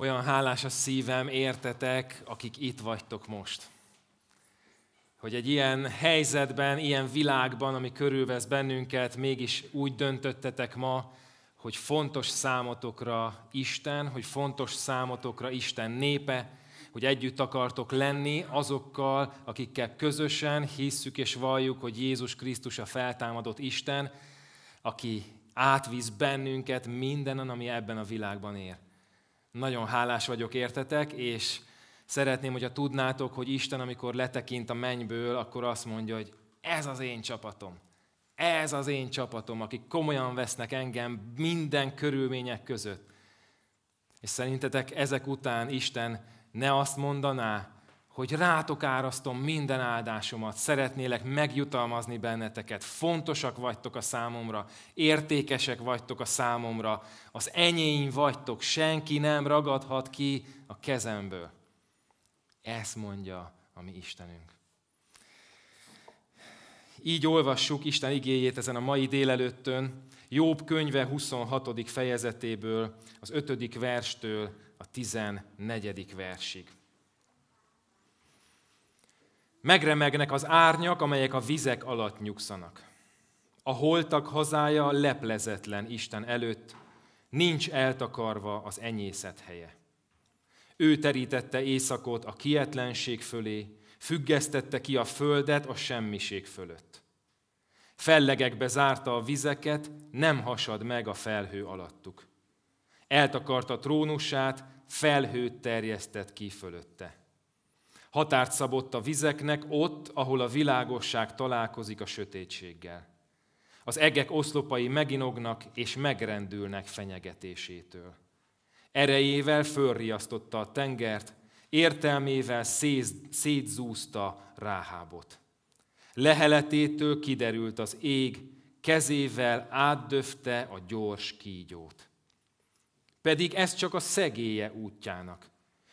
olyan hálás a szívem, értetek, akik itt vagytok most. Hogy egy ilyen helyzetben, ilyen világban, ami körülvesz bennünket, mégis úgy döntöttetek ma, hogy fontos számotokra Isten, hogy fontos számotokra Isten népe, hogy együtt akartok lenni azokkal, akikkel közösen hisszük és valljuk, hogy Jézus Krisztus a feltámadott Isten, aki átvisz bennünket mindenen, ami ebben a világban ér. Nagyon hálás vagyok értetek, és szeretném, hogyha tudnátok, hogy Isten, amikor letekint a mennyből, akkor azt mondja, hogy ez az én csapatom. Ez az én csapatom, akik komolyan vesznek engem minden körülmények között. És szerintetek ezek után Isten ne azt mondaná, hogy rátok árasztom minden áldásomat, szeretnélek megjutalmazni benneteket, fontosak vagytok a számomra, értékesek vagytok a számomra, az enyém vagytok, senki nem ragadhat ki a kezemből. Ezt mondja a mi Istenünk. Így olvassuk Isten igéjét ezen a mai délelőttön, Jobb könyve 26. fejezetéből, az 5. verstől a 14. versig. Megremegnek az árnyak, amelyek a vizek alatt nyugszanak. A holtak hazája leplezetlen Isten előtt, nincs eltakarva az enyészet helye. Ő terítette éjszakot a kietlenség fölé, függesztette ki a földet a semmiség fölött. Fellegekbe zárta a vizeket, nem hasad meg a felhő alattuk. Eltakarta trónusát, felhőt terjesztett ki fölötte. Határt szabott a vizeknek ott, ahol a világosság találkozik a sötétséggel. Az egek oszlopai meginognak és megrendülnek fenyegetésétől. Erejével fölriasztotta a tengert, értelmével széz, szétzúzta ráhábot. Leheletétől kiderült az ég, kezével átdöfte a gyors kígyót. Pedig ez csak a szegélye útjának.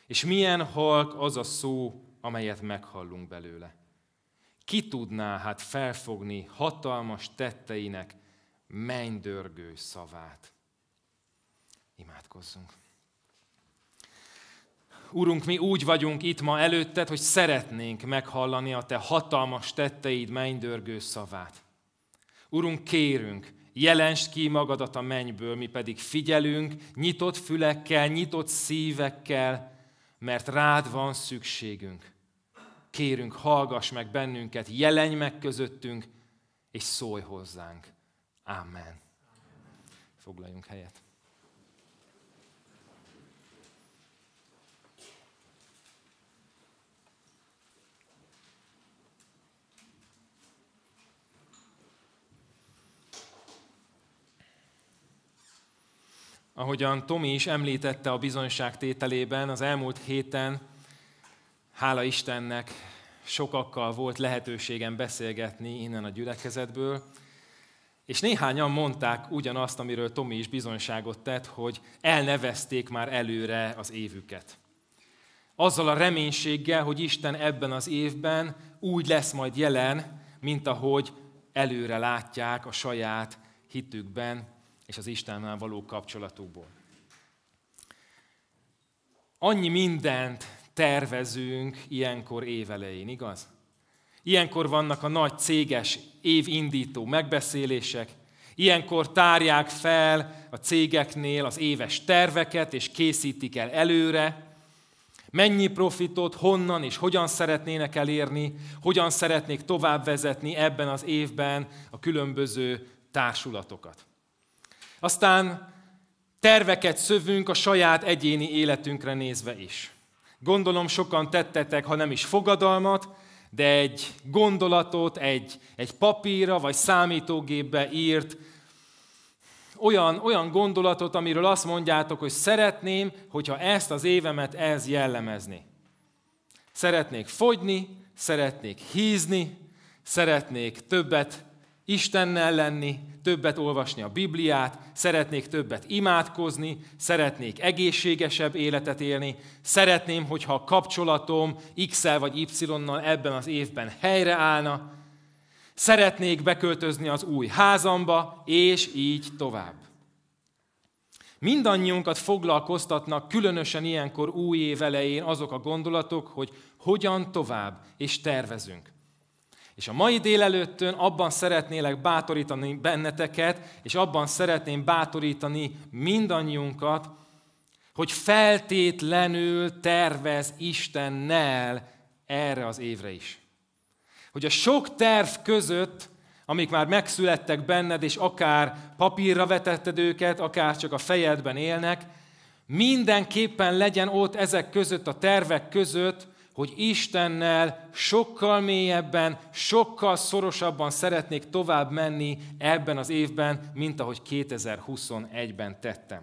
És milyen halk az a szó, amelyet meghallunk belőle. Ki tudná hát felfogni hatalmas tetteinek mennydörgő szavát? Imádkozzunk. Urunk, mi úgy vagyunk itt ma előtted, hogy szeretnénk meghallani a te hatalmas tetteid mennydörgő szavát. Urunk, kérünk, jelensd ki magadat a mennyből, mi pedig figyelünk, nyitott fülekkel, nyitott szívekkel, mert rád van szükségünk. Kérünk, hallgass meg bennünket, jelenj meg közöttünk, és szólj hozzánk. Amen. Foglaljunk helyet. Ahogyan Tomi is említette a tételében, az elmúlt héten, hála Istennek, sokakkal volt lehetőségem beszélgetni innen a gyülekezetből, és néhányan mondták ugyanazt, amiről Tomi is bizonyságot tett, hogy elnevezték már előre az évüket. Azzal a reménységgel, hogy Isten ebben az évben úgy lesz majd jelen, mint ahogy előre látják a saját hitükben, és az Istennel való kapcsolatukból. Annyi mindent tervezünk ilyenkor évelején, igaz? Ilyenkor vannak a nagy céges évindító megbeszélések, ilyenkor tárják fel a cégeknél az éves terveket, és készítik el előre, mennyi profitot, honnan és hogyan szeretnének elérni, hogyan szeretnék továbbvezetni ebben az évben a különböző társulatokat. Aztán terveket szövünk a saját egyéni életünkre nézve is. Gondolom sokan tettetek, ha nem is fogadalmat, de egy gondolatot, egy, egy papírra vagy számítógépbe írt, olyan, olyan gondolatot, amiről azt mondjátok, hogy szeretném, hogyha ezt az évemet ez jellemezni. Szeretnék fogyni, szeretnék hízni, szeretnék többet Istennel lenni, többet olvasni a Bibliát, szeretnék többet imádkozni, szeretnék egészségesebb életet élni, szeretném, hogyha a kapcsolatom X-el vagy Y-nal ebben az évben helyreállna, szeretnék beköltözni az új házamba, és így tovább. Mindannyiunkat foglalkoztatnak különösen ilyenkor új év elején azok a gondolatok, hogy hogyan tovább, és tervezünk. És a mai délelőttön abban szeretnélek bátorítani benneteket, és abban szeretném bátorítani mindannyiunkat, hogy feltétlenül tervez Istennel erre az évre is. Hogy a sok terv között, amik már megszülettek benned, és akár papírra vetetted őket, akár csak a fejedben élnek, mindenképpen legyen ott ezek között, a tervek között hogy Istennel sokkal mélyebben, sokkal szorosabban szeretnék tovább menni ebben az évben, mint ahogy 2021-ben tettem.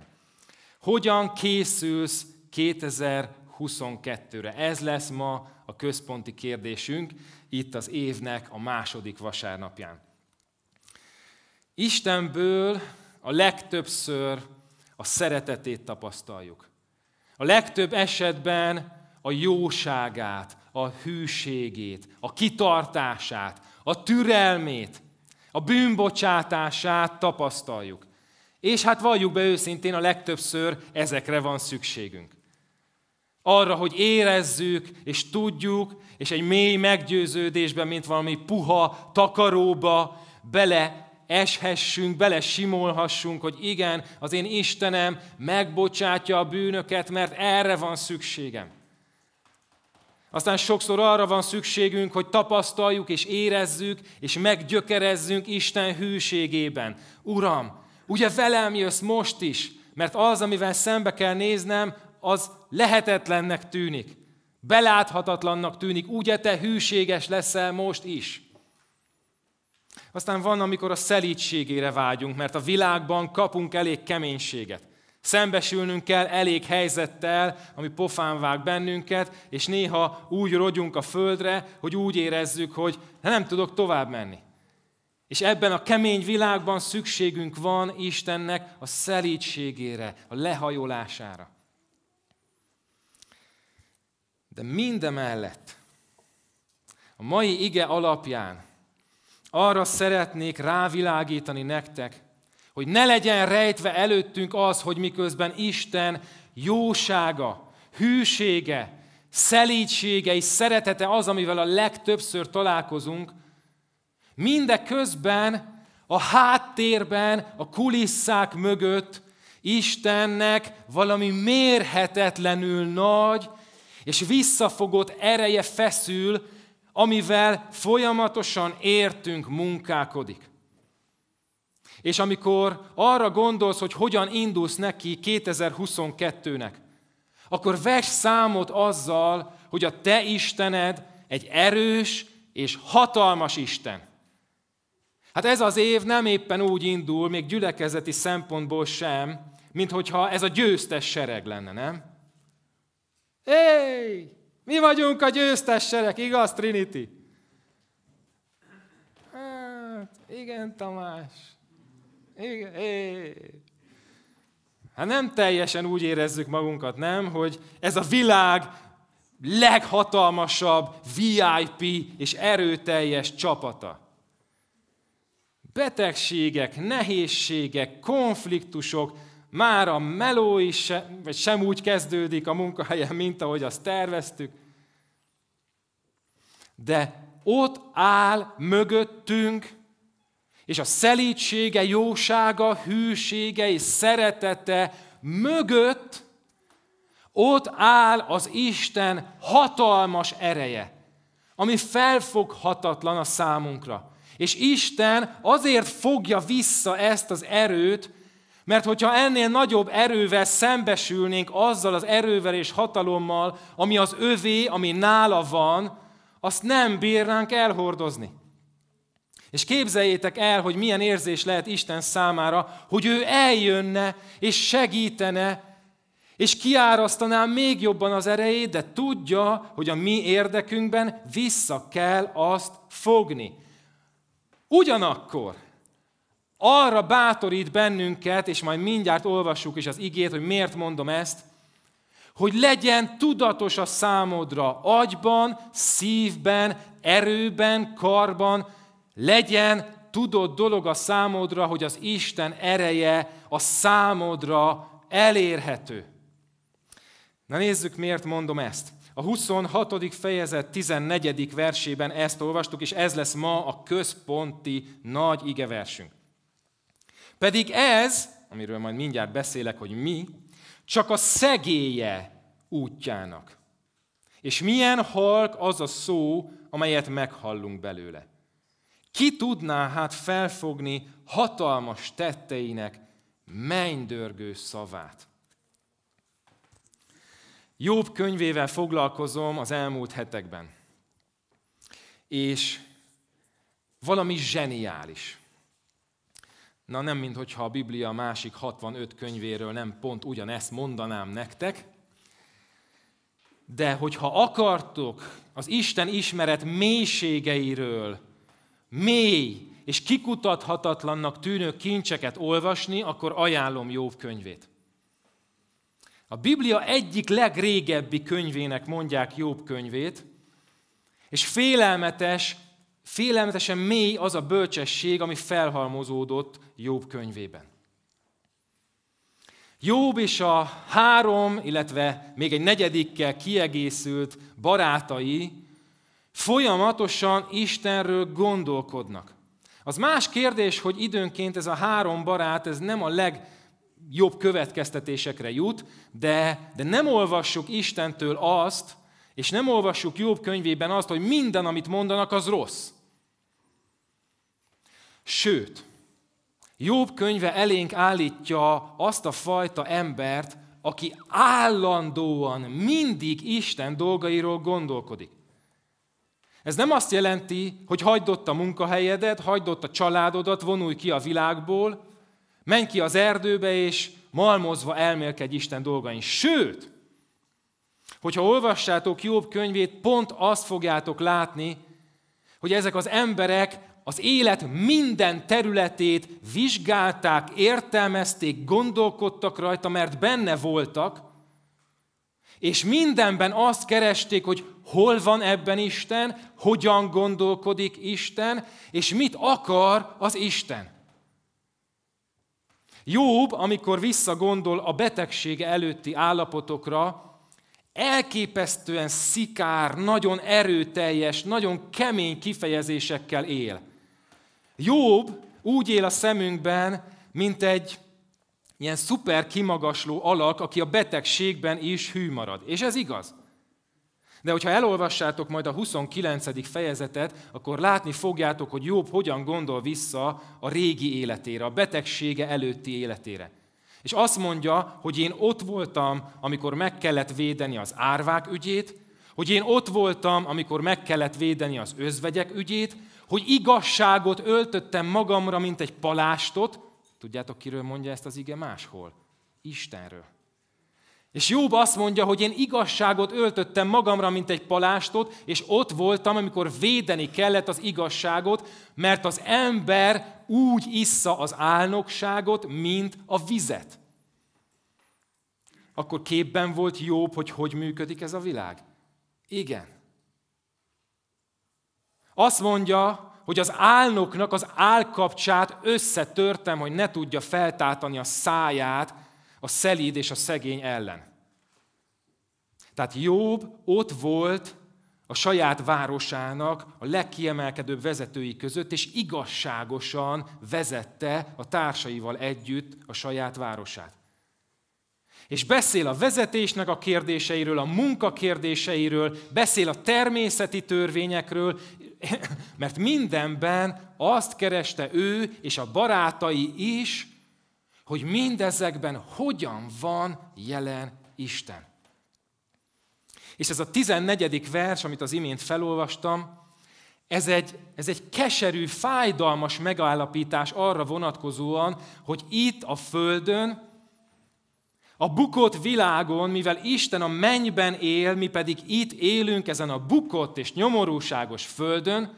Hogyan készülsz 2022-re? Ez lesz ma a központi kérdésünk itt az évnek a második vasárnapján. Istenből a legtöbbször a szeretetét tapasztaljuk. A legtöbb esetben a jóságát, a hűségét, a kitartását, a türelmét, a bűnbocsátását tapasztaljuk. És hát valljuk be őszintén, a legtöbbször ezekre van szükségünk. Arra, hogy érezzük, és tudjuk, és egy mély meggyőződésben, mint valami puha takaróba bele eshessünk, bele simolhassunk, hogy igen, az én Istenem megbocsátja a bűnöket, mert erre van szükségem. Aztán sokszor arra van szükségünk, hogy tapasztaljuk és érezzük, és meggyökerezzünk Isten hűségében. Uram, ugye velem jössz most is, mert az, amivel szembe kell néznem, az lehetetlennek tűnik. Beláthatatlannak tűnik. Ugye te hűséges leszel most is? Aztán van, amikor a szelítségére vágyunk, mert a világban kapunk elég keménységet. Szembesülnünk kell elég helyzettel, ami pofán vág bennünket, és néha úgy rogyunk a földre, hogy úgy érezzük, hogy nem tudok tovább menni. És ebben a kemény világban szükségünk van Istennek a szelítségére, a lehajolására. De mindemellett, a mai ige alapján arra szeretnék rávilágítani nektek, hogy ne legyen rejtve előttünk az, hogy miközben Isten jósága, hűsége, szelítsége és szeretete az, amivel a legtöbbször találkozunk, mindeközben a háttérben, a kulisszák mögött Istennek valami mérhetetlenül nagy és visszafogott ereje feszül, amivel folyamatosan értünk munkálkodik. És amikor arra gondolsz, hogy hogyan indulsz neki 2022-nek, akkor vesz számot azzal, hogy a te Istened egy erős és hatalmas Isten. Hát ez az év nem éppen úgy indul, még gyülekezeti szempontból sem, mint hogyha ez a győztes sereg lenne, nem? Éj! Mi vagyunk a győztes sereg, igaz, Trinity? Hát, igen, Tamás. Igen, Hát nem teljesen úgy érezzük magunkat, nem, hogy ez a világ leghatalmasabb VIP és erőteljes csapata. Betegségek, nehézségek, konfliktusok, már a meló is se, vagy sem úgy kezdődik a munkahelyen, mint ahogy azt terveztük. De ott áll mögöttünk és a szelítsége, jósága, hűsége és szeretete mögött ott áll az Isten hatalmas ereje, ami felfoghatatlan a számunkra. És Isten azért fogja vissza ezt az erőt, mert hogyha ennél nagyobb erővel szembesülnénk azzal az erővel és hatalommal, ami az övé, ami nála van, azt nem bírnánk elhordozni. És képzeljétek el, hogy milyen érzés lehet Isten számára, hogy ő eljönne és segítene, és kiárasztaná még jobban az erejét, de tudja, hogy a mi érdekünkben vissza kell azt fogni. Ugyanakkor arra bátorít bennünket, és majd mindjárt olvassuk is az igét, hogy miért mondom ezt, hogy legyen tudatos a számodra agyban, szívben, erőben, karban, legyen tudott dolog a számodra, hogy az Isten ereje a számodra elérhető. Na nézzük, miért mondom ezt. A 26. fejezet 14. versében ezt olvastuk, és ez lesz ma a központi nagy igeversünk. Pedig ez, amiről majd mindjárt beszélek, hogy mi, csak a szegélye útjának. És milyen halk az a szó, amelyet meghallunk belőle. Ki tudná hát felfogni hatalmas tetteinek mennydörgő szavát? Jobb könyvével foglalkozom az elmúlt hetekben. És valami zseniális. Na nem, mintha a Biblia másik 65 könyvéről nem pont ugyanezt mondanám nektek, de hogyha akartok az Isten ismeret mélységeiről mély és kikutathatatlannak tűnő kincseket olvasni, akkor ajánlom Jóv könyvét. A Biblia egyik legrégebbi könyvének mondják Jobb könyvét, és félelmetes, félelmetesen mély az a bölcsesség, ami felhalmozódott Jobb könyvében. Jobb és a három, illetve még egy negyedikkel kiegészült barátai Folyamatosan Istenről gondolkodnak. Az más kérdés, hogy időnként ez a három barát, ez nem a legjobb következtetésekre jut, de, de nem olvassuk Istentől azt, és nem olvassuk jobb könyvében azt, hogy minden, amit mondanak, az rossz. Sőt, Jobb könyve elénk állítja azt a fajta embert, aki állandóan mindig Isten dolgairól gondolkodik. Ez nem azt jelenti, hogy hagyd ott a munkahelyedet, hagyd ott a családodat, vonulj ki a világból, menj ki az erdőbe, és malmozva elmélkedj Isten dolgain. Sőt, hogyha olvassátok Jobb könyvét, pont azt fogjátok látni, hogy ezek az emberek az élet minden területét vizsgálták, értelmezték, gondolkodtak rajta, mert benne voltak, és mindenben azt keresték, hogy hol van ebben Isten, hogyan gondolkodik Isten, és mit akar az Isten. Jobb, amikor visszagondol a betegsége előtti állapotokra, elképesztően szikár, nagyon erőteljes, nagyon kemény kifejezésekkel él. Jobb úgy él a szemünkben, mint egy ilyen szuper kimagasló alak, aki a betegségben is hű marad. És ez igaz. De hogyha elolvassátok majd a 29. fejezetet, akkor látni fogjátok, hogy Jobb hogyan gondol vissza a régi életére, a betegsége előtti életére. És azt mondja, hogy én ott voltam, amikor meg kellett védeni az árvák ügyét, hogy én ott voltam, amikor meg kellett védeni az özvegyek ügyét, hogy igazságot öltöttem magamra, mint egy palástot, Tudjátok, kiről mondja ezt az ige máshol? Istenről. És Jobb azt mondja, hogy én igazságot öltöttem magamra, mint egy palástot, és ott voltam, amikor védeni kellett az igazságot, mert az ember úgy issza az álnokságot, mint a vizet. Akkor képben volt Jobb, hogy hogy működik ez a világ? Igen. Azt mondja, hogy az álnoknak az álkapcsát összetörtem, hogy ne tudja feltátani a száját a szelíd és a szegény ellen. Tehát Jobb ott volt a saját városának a legkiemelkedőbb vezetői között, és igazságosan vezette a társaival együtt a saját városát. És beszél a vezetésnek a kérdéseiről, a munka kérdéseiről, beszél a természeti törvényekről, Mert mindenben azt kereste ő és a barátai is, hogy mindezekben hogyan van jelen Isten. És ez a 14. vers, amit az imént felolvastam, ez egy, ez egy keserű, fájdalmas megállapítás arra vonatkozóan, hogy itt a Földön a bukott világon, mivel Isten a mennyben él, mi pedig itt élünk ezen a bukott és nyomorúságos földön,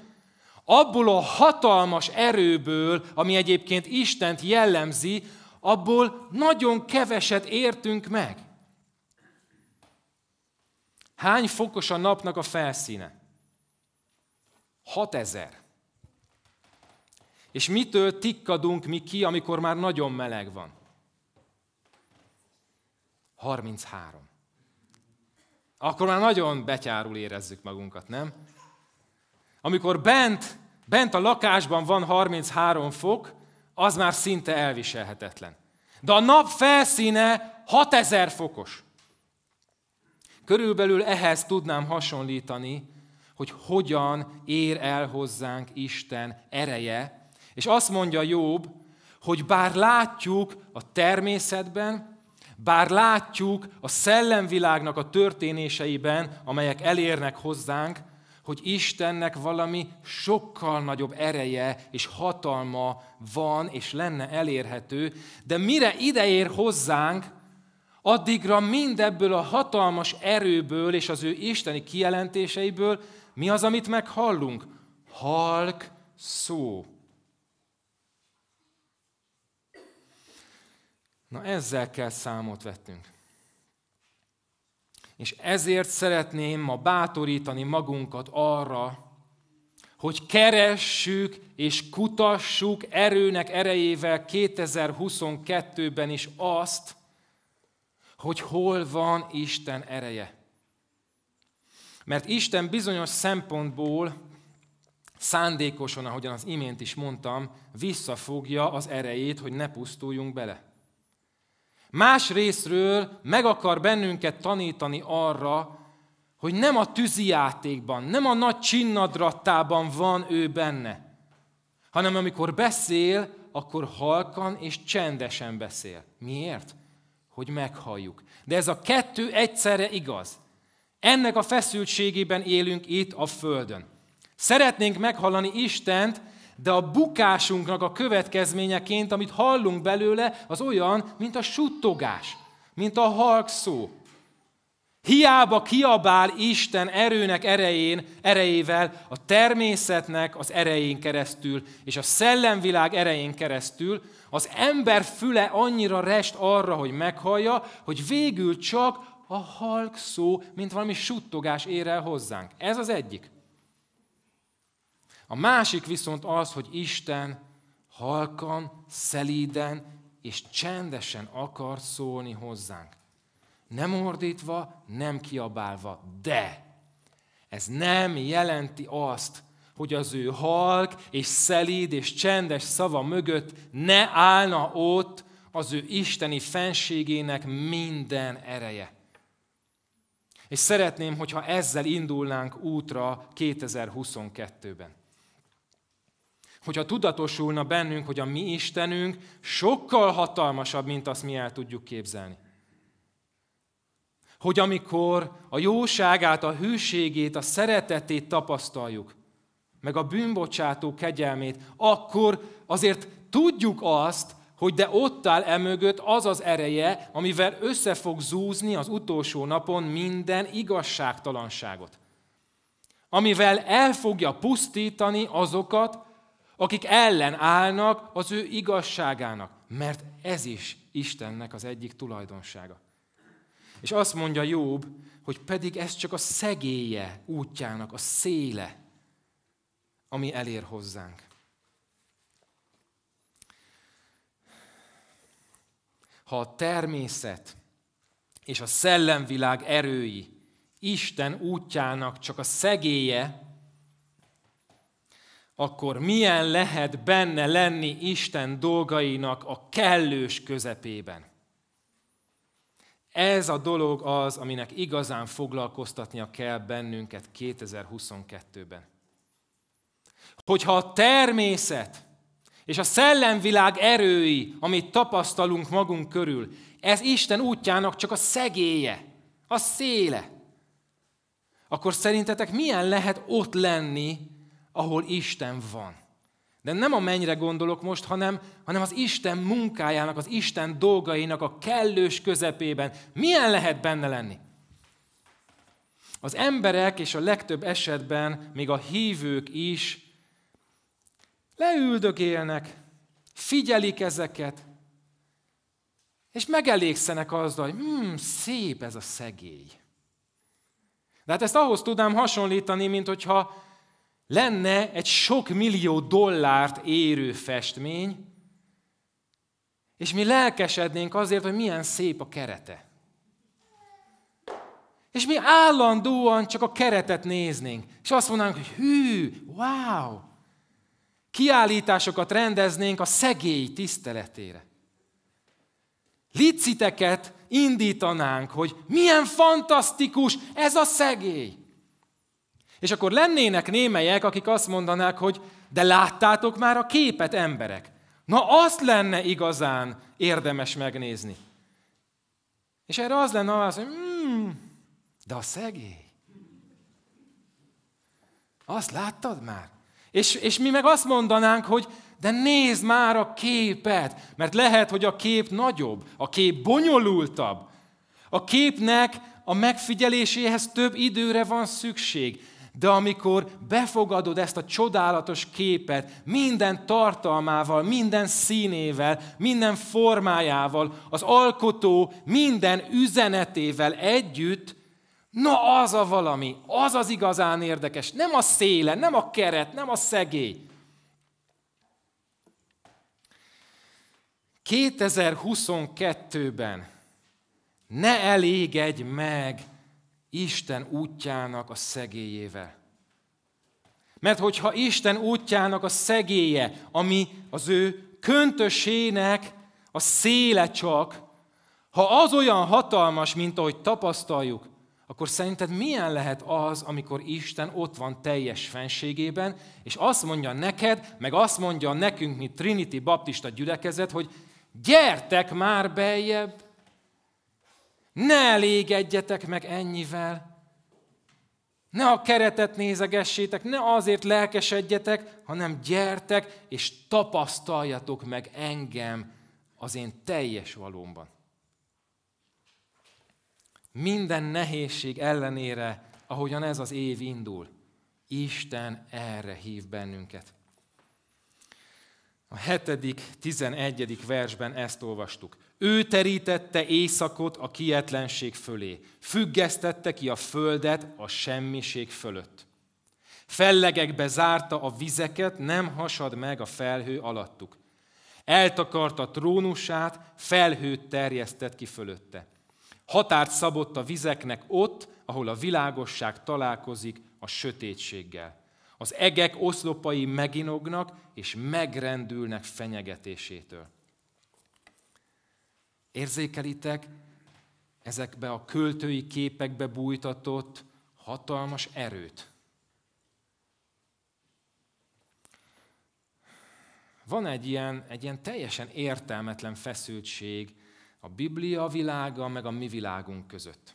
abból a hatalmas erőből, ami egyébként Istent jellemzi, abból nagyon keveset értünk meg. Hány fokos a napnak a felszíne? 6000. És mitől tikkadunk mi ki, amikor már nagyon meleg van? 33. Akkor már nagyon betyárul érezzük magunkat, nem? Amikor bent, bent a lakásban van 33 fok, az már szinte elviselhetetlen. De a nap felszíne 6000 fokos. Körülbelül ehhez tudnám hasonlítani, hogy hogyan ér el hozzánk Isten ereje. És azt mondja Jobb, hogy bár látjuk a természetben, bár látjuk a szellemvilágnak a történéseiben, amelyek elérnek hozzánk, hogy Istennek valami sokkal nagyobb ereje és hatalma van és lenne elérhető, de mire ideér hozzánk, addigra mindebből a hatalmas erőből és az ő isteni kijelentéseiből mi az, amit meghallunk? Halk szó. Na ezzel kell számot vettünk. És ezért szeretném ma bátorítani magunkat arra, hogy keressük és kutassuk erőnek erejével 2022-ben is azt, hogy hol van Isten ereje. Mert Isten bizonyos szempontból szándékosan, ahogyan az imént is mondtam, visszafogja az erejét, hogy ne pusztuljunk bele. Más részről meg akar bennünket tanítani arra, hogy nem a játékban, nem a nagy csinnadrattában van ő benne, hanem amikor beszél, akkor halkan és csendesen beszél. Miért? Hogy meghalljuk. De ez a kettő egyszerre igaz. Ennek a feszültségében élünk itt a Földön. Szeretnénk meghallani Istent, de a bukásunknak a következményeként, amit hallunk belőle, az olyan, mint a suttogás, mint a halk szó. Hiába kiabál Isten erőnek erején, erejével, a természetnek az erején keresztül, és a szellemvilág erején keresztül, az ember füle annyira rest arra, hogy meghallja, hogy végül csak a halk szó, mint valami suttogás ér el hozzánk. Ez az egyik. A másik viszont az, hogy Isten halkan, szelíden és csendesen akar szólni hozzánk. Nem ordítva, nem kiabálva, de ez nem jelenti azt, hogy az ő halk és szelíd és csendes szava mögött ne állna ott az ő isteni fenségének minden ereje. És szeretném, hogyha ezzel indulnánk útra 2022-ben hogyha tudatosulna bennünk, hogy a mi Istenünk sokkal hatalmasabb, mint azt mi el tudjuk képzelni. Hogy amikor a jóságát, a hűségét, a szeretetét tapasztaljuk, meg a bűnbocsátó kegyelmét, akkor azért tudjuk azt, hogy de ott áll emögött az az ereje, amivel össze fog zúzni az utolsó napon minden igazságtalanságot. Amivel el fogja pusztítani azokat, akik ellen állnak az ő igazságának, mert ez is Istennek az egyik tulajdonsága. És azt mondja Jobb, hogy pedig ez csak a szegélye útjának, a széle, ami elér hozzánk. Ha a természet és a szellemvilág erői Isten útjának csak a szegélye, akkor milyen lehet benne lenni Isten dolgainak a kellős közepében? Ez a dolog az, aminek igazán foglalkoztatnia kell bennünket 2022-ben. Hogyha a természet és a szellemvilág erői, amit tapasztalunk magunk körül, ez Isten útjának csak a szegélye, a széle, akkor szerintetek milyen lehet ott lenni ahol Isten van. De nem a mennyre gondolok most, hanem, hanem az Isten munkájának, az Isten dolgainak a kellős közepében. Milyen lehet benne lenni? Az emberek, és a legtöbb esetben még a hívők is leüldögélnek, figyelik ezeket, és megelégszenek azzal, hogy hmm, szép ez a szegély. De hát ezt ahhoz tudnám hasonlítani, mint hogyha lenne egy sok millió dollárt érő festmény, és mi lelkesednénk azért, hogy milyen szép a kerete. És mi állandóan csak a keretet néznénk. És azt mondanánk, hogy hű, wow! Kiállításokat rendeznénk a szegély tiszteletére. Liciteket indítanánk, hogy milyen fantasztikus ez a szegély. És akkor lennének némelyek, akik azt mondanák, hogy de láttátok már a képet, emberek. Na azt lenne igazán érdemes megnézni. És erre az lenne az, hogy mm, de a szegély. Azt láttad már? És, és mi meg azt mondanánk, hogy de nézd már a képet, mert lehet, hogy a kép nagyobb, a kép bonyolultabb. A képnek a megfigyeléséhez több időre van szükség. De amikor befogadod ezt a csodálatos képet minden tartalmával, minden színével, minden formájával, az alkotó minden üzenetével együtt, na az a valami, az az igazán érdekes, nem a széle, nem a keret, nem a szegély. 2022-ben ne elégedj meg Isten útjának a szegélyéve. Mert hogyha Isten útjának a szegélye, ami az ő köntösének a széle csak, ha az olyan hatalmas, mint ahogy tapasztaljuk, akkor szerinted milyen lehet az, amikor Isten ott van teljes fenségében, és azt mondja neked, meg azt mondja nekünk, mint Trinity Baptista gyülekezet, hogy gyertek már beljebb, ne elégedjetek meg ennyivel. Ne a keretet nézegessétek, ne azért lelkesedjetek, hanem gyertek és tapasztaljatok meg engem az én teljes valómban. Minden nehézség ellenére, ahogyan ez az év indul, Isten erre hív bennünket a 7., 11. versben ezt olvastuk. Ő terítette éjszakot a kietlenség fölé, függesztette ki a földet a semmiség fölött. Fellegekbe zárta a vizeket, nem hasad meg a felhő alattuk. Eltakarta trónusát, felhőt terjesztett ki fölötte. Határt szabott a vizeknek ott, ahol a világosság találkozik a sötétséggel. Az egek oszlopai meginognak és megrendülnek fenyegetésétől. Érzékelitek ezekbe a költői képekbe bújtatott hatalmas erőt? Van egy ilyen, egy ilyen teljesen értelmetlen feszültség a Biblia világa meg a mi világunk között.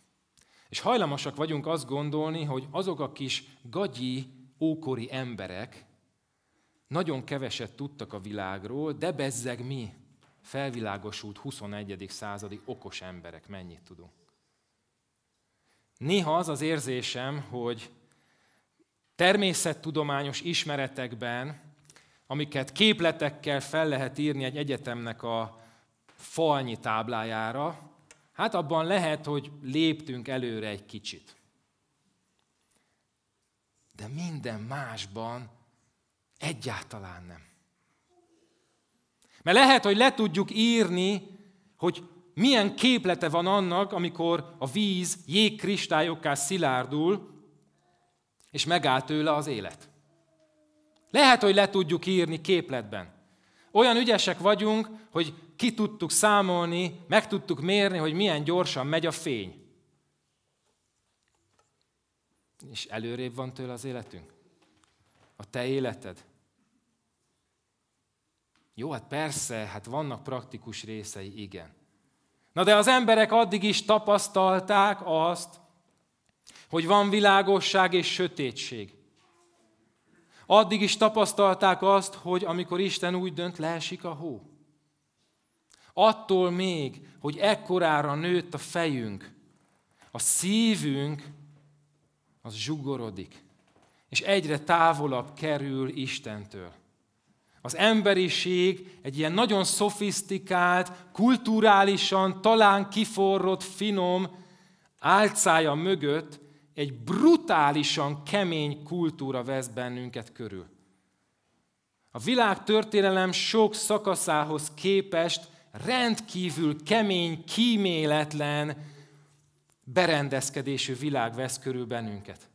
És hajlamosak vagyunk azt gondolni, hogy azok a kis gagyi ókori emberek nagyon keveset tudtak a világról, de bezzeg mi, felvilágosult 21. századi okos emberek, mennyit tudunk. Néha az az érzésem, hogy természettudományos ismeretekben, amiket képletekkel fel lehet írni egy egyetemnek a falnyi táblájára, hát abban lehet, hogy léptünk előre egy kicsit de minden másban egyáltalán nem. Mert lehet, hogy le tudjuk írni, hogy milyen képlete van annak, amikor a víz jégkristályokká szilárdul, és megáll tőle az élet. Lehet, hogy le tudjuk írni képletben. Olyan ügyesek vagyunk, hogy ki tudtuk számolni, meg tudtuk mérni, hogy milyen gyorsan megy a fény. És előrébb van tőle az életünk? A te életed? Jó, hát persze, hát vannak praktikus részei, igen. Na de az emberek addig is tapasztalták azt, hogy van világosság és sötétség. Addig is tapasztalták azt, hogy amikor Isten úgy dönt, leesik a hó. Attól még, hogy ekkorára nőtt a fejünk, a szívünk az zsugorodik, és egyre távolabb kerül Istentől. Az emberiség egy ilyen nagyon szofisztikált, kulturálisan talán kiforrott, finom álcája mögött egy brutálisan kemény kultúra vesz bennünket körül. A világ történelem sok szakaszához képest rendkívül kemény, kíméletlen, berendezkedésű világ vesz körül bennünket.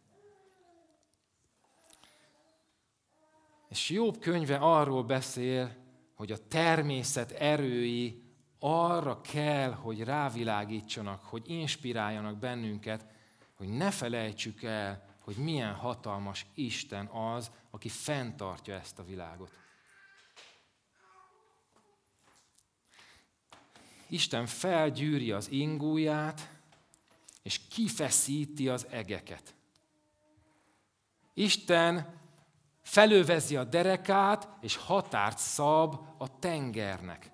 És Jobb könyve arról beszél, hogy a természet erői arra kell, hogy rávilágítsanak, hogy inspiráljanak bennünket, hogy ne felejtsük el, hogy milyen hatalmas Isten az, aki fenntartja ezt a világot. Isten felgyűri az ingúját, és kifeszíti az egeket. Isten felővezi a derekát, és határt szab a tengernek.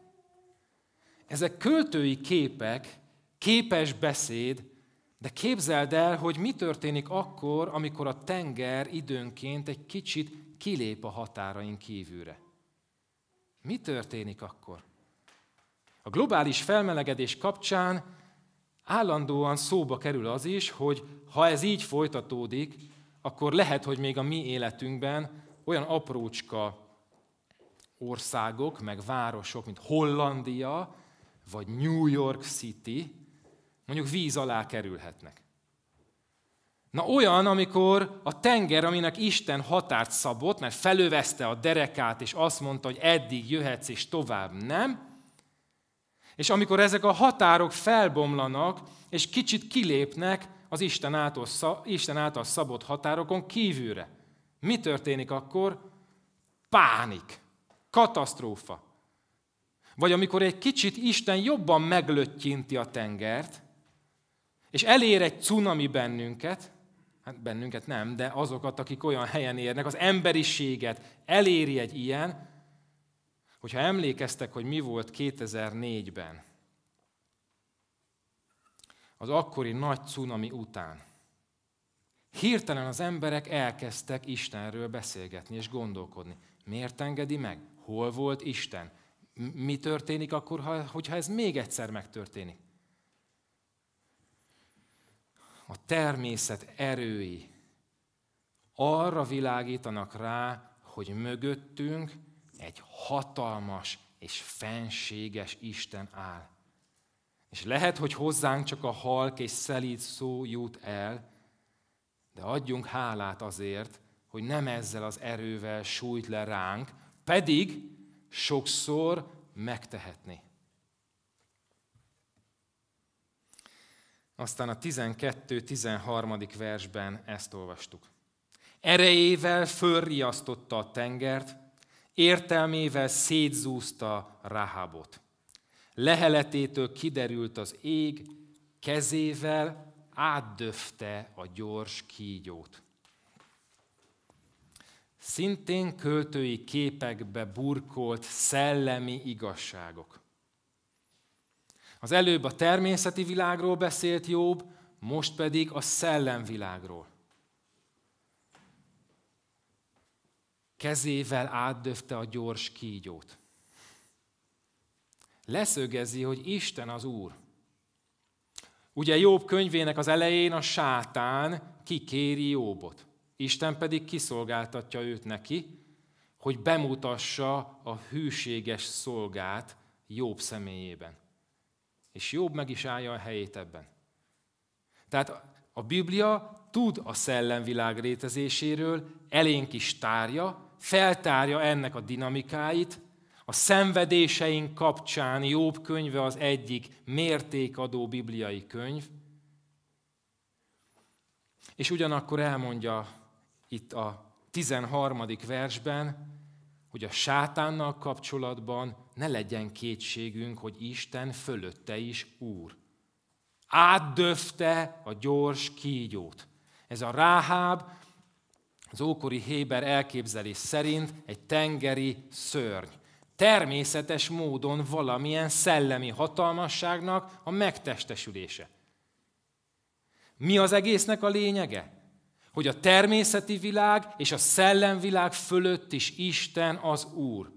Ezek költői képek, képes beszéd, de képzeld el, hogy mi történik akkor, amikor a tenger időnként egy kicsit kilép a határain kívülre. Mi történik akkor? A globális felmelegedés kapcsán állandóan szóba kerül az is, hogy ha ez így folytatódik, akkor lehet, hogy még a mi életünkben olyan aprócska országok, meg városok, mint Hollandia, vagy New York City, mondjuk víz alá kerülhetnek. Na olyan, amikor a tenger, aminek Isten határt szabott, mert felöveszte a derekát, és azt mondta, hogy eddig jöhetsz, és tovább nem, és amikor ezek a határok felbomlanak, és kicsit kilépnek az Isten által, Isten által szabott határokon kívülre, mi történik akkor? Pánik, katasztrófa. Vagy amikor egy kicsit Isten jobban meglöttyinti a tengert, és elér egy cunami bennünket, hát bennünket nem, de azokat, akik olyan helyen érnek, az emberiséget eléri egy ilyen, Hogyha emlékeztek, hogy mi volt 2004-ben, az akkori nagy cunami után, hirtelen az emberek elkezdtek Istenről beszélgetni és gondolkodni. Miért engedi meg? Hol volt Isten? Mi történik akkor, ha, hogyha ez még egyszer megtörténik? A természet erői arra világítanak rá, hogy mögöttünk egy hatalmas és fenséges Isten áll. És lehet, hogy hozzánk csak a halk és szelíd szó jut el, de adjunk hálát azért, hogy nem ezzel az erővel sújt le ránk, pedig sokszor megtehetni. Aztán a 12-13. versben ezt olvastuk. Erejével fölriasztotta a tengert, Értelmével szétzúzta Rahabot. Leheletétől kiderült az ég, kezével átdöfte a gyors kígyót. Szintén költői képekbe burkolt szellemi igazságok. Az előbb a természeti világról beszélt Jobb, most pedig a szellemvilágról. kezével átdöfte a gyors kígyót. Leszögezi, hogy Isten az Úr. Ugye Jobb könyvének az elején a sátán kikéri Jobbot. Isten pedig kiszolgáltatja őt neki, hogy bemutassa a hűséges szolgát Jobb személyében. És Jobb meg is állja a helyét ebben. Tehát a Biblia tud a szellemvilág létezéséről, elénk is tárja, feltárja ennek a dinamikáit, a szenvedéseink kapcsán Jobb könyve az egyik mértékadó bibliai könyv, és ugyanakkor elmondja itt a 13. versben, hogy a sátánnal kapcsolatban ne legyen kétségünk, hogy Isten fölötte is Úr. Átdöfte a gyors kígyót. Ez a Ráháb az ókori Héber elképzelés szerint egy tengeri szörny. Természetes módon valamilyen szellemi hatalmasságnak a megtestesülése. Mi az egésznek a lényege? Hogy a természeti világ és a szellemvilág fölött is Isten az Úr.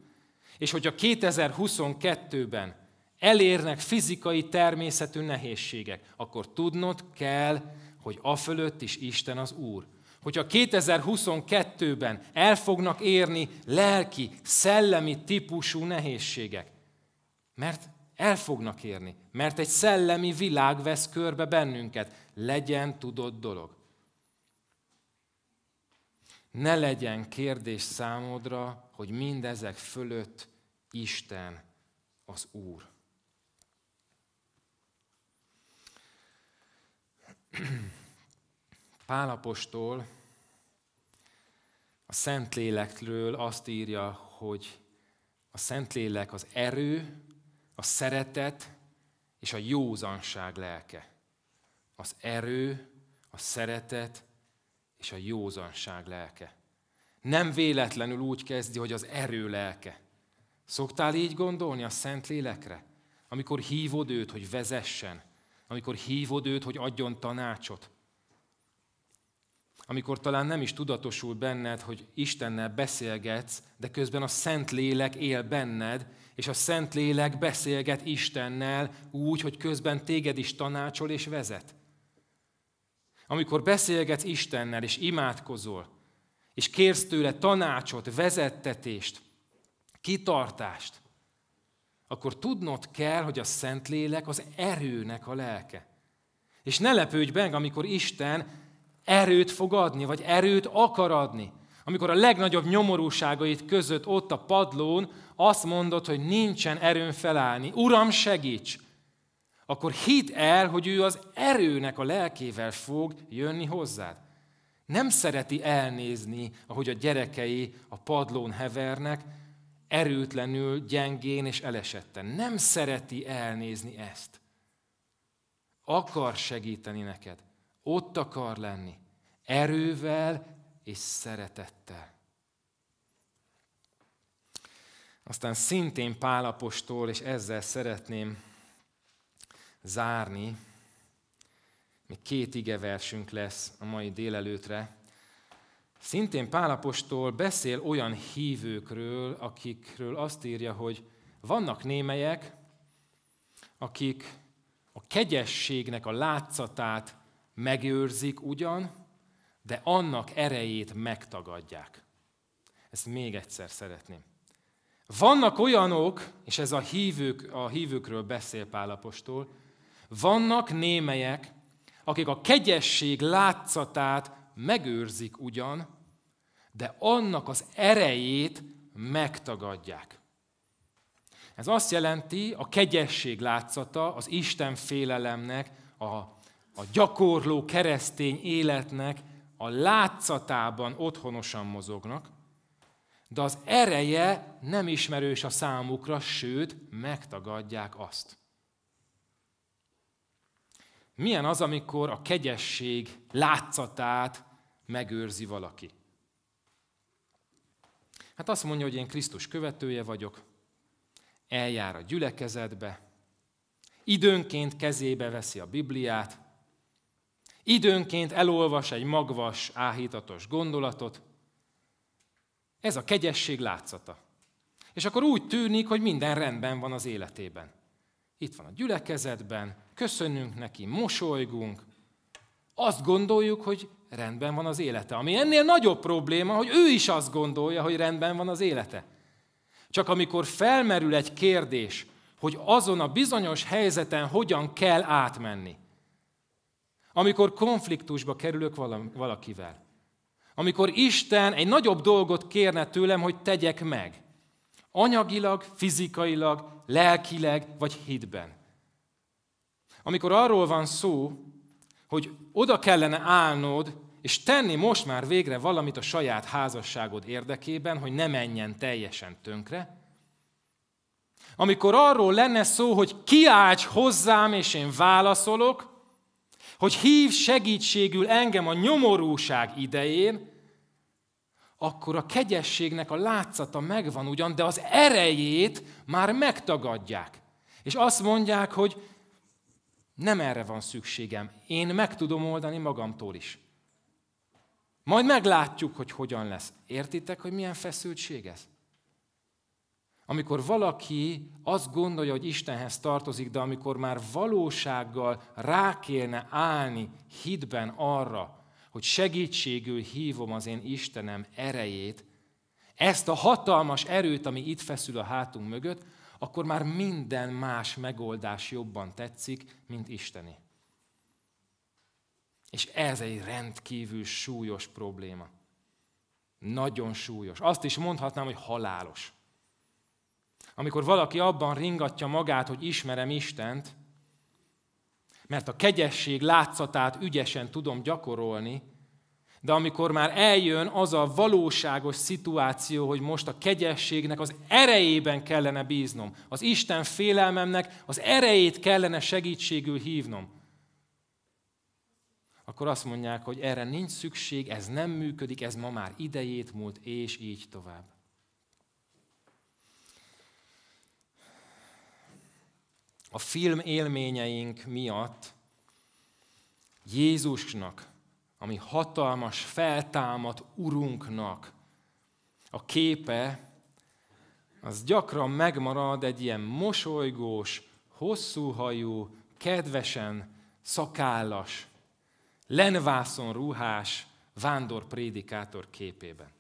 És hogyha 2022-ben elérnek fizikai természetű nehézségek, akkor tudnod kell, hogy a fölött is Isten az Úr hogyha 2022-ben el fognak érni lelki, szellemi típusú nehézségek. Mert el fognak érni, mert egy szellemi világ vesz körbe bennünket. Legyen tudott dolog. Ne legyen kérdés számodra, hogy mindezek fölött Isten az Úr. Mm-hmm. Pálapostól a Szentlélekről azt írja, hogy a Szentlélek az erő, a szeretet és a józanság lelke. Az erő, a szeretet és a józanság lelke. Nem véletlenül úgy kezdi, hogy az erő lelke. Szoktál így gondolni a Szentlélekre? Amikor hívod őt, hogy vezessen, amikor hívod őt, hogy adjon tanácsot, amikor talán nem is tudatosul benned, hogy Istennel beszélgetsz, de közben a Szent Lélek él benned, és a Szent Lélek beszélget Istennel úgy, hogy közben téged is tanácsol és vezet. Amikor beszélgetsz Istennel, és imádkozol, és kérsz tőle tanácsot, vezettetést, kitartást, akkor tudnod kell, hogy a Szentlélek az erőnek a lelke. És ne lepődj meg, amikor Isten erőt fog adni, vagy erőt akar adni. Amikor a legnagyobb nyomorúságait között ott a padlón azt mondod, hogy nincsen erőn felállni, Uram segíts, akkor hidd el, hogy ő az erőnek a lelkével fog jönni hozzád. Nem szereti elnézni, ahogy a gyerekei a padlón hevernek, erőtlenül, gyengén és elesetten. Nem szereti elnézni ezt. Akar segíteni neked. Ott akar lenni. Erővel és szeretettel. Aztán szintén Pálapostól, és ezzel szeretném zárni, még két versünk lesz a mai délelőtre. Szintén Pálapostól beszél olyan hívőkről, akikről azt írja, hogy vannak némelyek, akik a kegyességnek a látszatát Megőrzik ugyan, de annak erejét megtagadják. Ezt még egyszer szeretném. Vannak olyanok, és ez a, hívők, a hívőkről beszél Pálapostól, vannak némelyek, akik a kegyesség látszatát megőrzik ugyan, de annak az erejét megtagadják. Ez azt jelenti, a kegyesség látszata az Isten félelemnek a a gyakorló keresztény életnek a látszatában otthonosan mozognak, de az ereje nem ismerős a számukra, sőt, megtagadják azt. Milyen az, amikor a kegyesség látszatát megőrzi valaki? Hát azt mondja, hogy én Krisztus követője vagyok, eljár a gyülekezetbe, időnként kezébe veszi a Bibliát, Időnként elolvas egy magvas, áhítatos gondolatot. Ez a kegyesség látszata. És akkor úgy tűnik, hogy minden rendben van az életében. Itt van a gyülekezetben, köszönünk neki, mosolygunk. Azt gondoljuk, hogy rendben van az élete. Ami ennél nagyobb probléma, hogy ő is azt gondolja, hogy rendben van az élete. Csak amikor felmerül egy kérdés, hogy azon a bizonyos helyzeten hogyan kell átmenni, amikor konfliktusba kerülök valakivel, amikor Isten egy nagyobb dolgot kérne tőlem, hogy tegyek meg, anyagilag, fizikailag, lelkileg vagy hitben. Amikor arról van szó, hogy oda kellene állnod, és tenni most már végre valamit a saját házasságod érdekében, hogy ne menjen teljesen tönkre, amikor arról lenne szó, hogy kiálts hozzám, és én válaszolok, hogy hív segítségül engem a nyomorúság idején, akkor a kegyességnek a látszata megvan ugyan, de az erejét már megtagadják. És azt mondják, hogy nem erre van szükségem, én meg tudom oldani magamtól is. Majd meglátjuk, hogy hogyan lesz. Értitek, hogy milyen feszültség ez? Amikor valaki azt gondolja, hogy Istenhez tartozik, de amikor már valósággal rá kéne állni hitben arra, hogy segítségül hívom az én Istenem erejét, ezt a hatalmas erőt, ami itt feszül a hátunk mögött, akkor már minden más megoldás jobban tetszik, mint Isteni. És ez egy rendkívül súlyos probléma. Nagyon súlyos. Azt is mondhatnám, hogy halálos. Amikor valaki abban ringatja magát, hogy ismerem Istent, mert a kegyesség látszatát ügyesen tudom gyakorolni, de amikor már eljön az a valóságos szituáció, hogy most a kegyességnek az erejében kellene bíznom, az Isten félelmemnek az erejét kellene segítségül hívnom, akkor azt mondják, hogy erre nincs szükség, ez nem működik, ez ma már idejét múlt, és így tovább. a film élményeink miatt Jézusnak, ami hatalmas, feltámadt Urunknak a képe, az gyakran megmarad egy ilyen mosolygós, hosszúhajú, kedvesen szakállas, lenvászon ruhás prédikátor képében.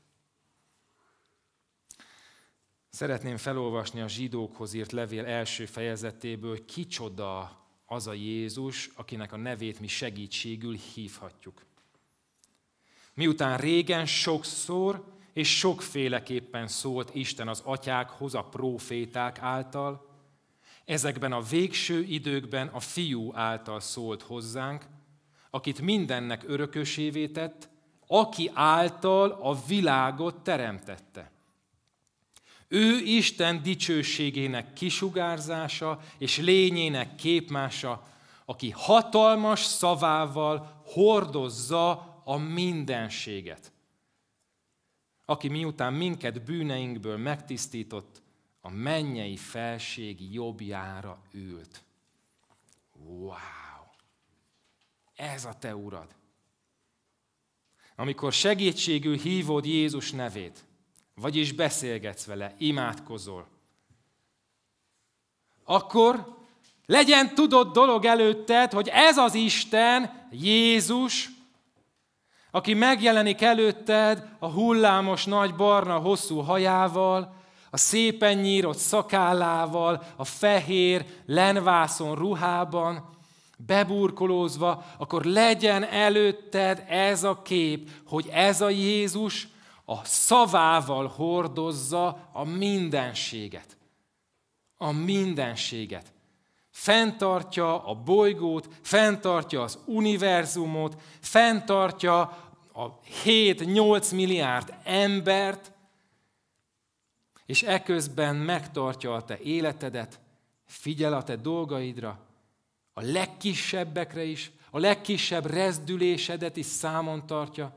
Szeretném felolvasni a zsidókhoz írt levél első fejezetéből, hogy kicsoda az a Jézus, akinek a nevét mi segítségül hívhatjuk. Miután régen sokszor és sokféleképpen szólt Isten az atyákhoz a próféták által, ezekben a végső időkben a fiú által szólt hozzánk, akit mindennek örökösévé tett, aki által a világot teremtette. Ő Isten dicsőségének kisugárzása és lényének képmása, aki hatalmas szavával hordozza a mindenséget. Aki miután minket bűneinkből megtisztított, a mennyei felség jobbjára ült. Wow! Ez a te urad. Amikor segítségül hívod Jézus nevét, vagyis beszélgetsz vele, imádkozol, akkor legyen tudott dolog előtted, hogy ez az Isten, Jézus, aki megjelenik előtted a hullámos nagy barna hosszú hajával, a szépen nyírott szakállával, a fehér lenvászon ruhában, beburkolózva, akkor legyen előtted ez a kép, hogy ez a Jézus, a szavával hordozza a mindenséget. A mindenséget. Fentartja a bolygót, fenntartja az univerzumot, fenntartja a 7-8 milliárd embert, és eközben megtartja a te életedet, figyel a te dolgaidra, a legkisebbekre is, a legkisebb rezdülésedet is számon tartja,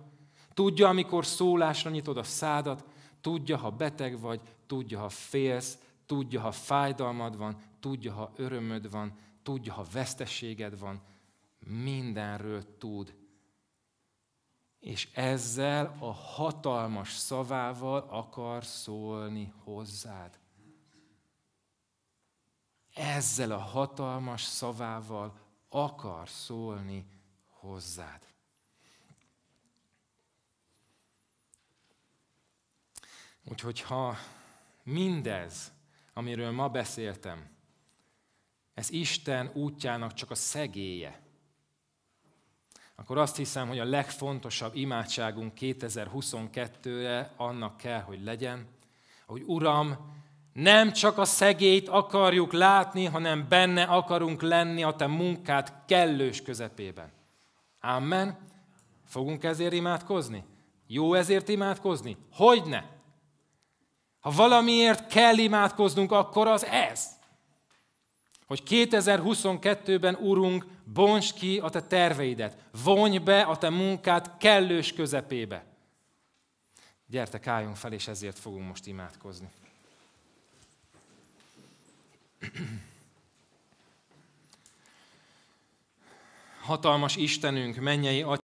Tudja, amikor szólásra nyitod a szádat, tudja, ha beteg vagy, tudja, ha félsz, tudja, ha fájdalmad van, tudja, ha örömöd van, tudja, ha veszteséged van, mindenről tud. És ezzel a hatalmas szavával akar szólni hozzád. Ezzel a hatalmas szavával akar szólni hozzád. Úgyhogy ha mindez, amiről ma beszéltem, ez Isten útjának csak a szegélye, akkor azt hiszem, hogy a legfontosabb imádságunk 2022-re annak kell, hogy legyen, hogy Uram, nem csak a szegélyt akarjuk látni, hanem benne akarunk lenni a Te munkád kellős közepében. Amen. Fogunk ezért imádkozni? Jó ezért imádkozni? Hogyne? Ha valamiért kell imádkoznunk, akkor az ez. Hogy 2022-ben, Urunk, bonts ki a te terveidet, vonj be a te munkát kellős közepébe. Gyertek, álljunk fel, és ezért fogunk most imádkozni. Hatalmas Istenünk, mennyei Atyánk,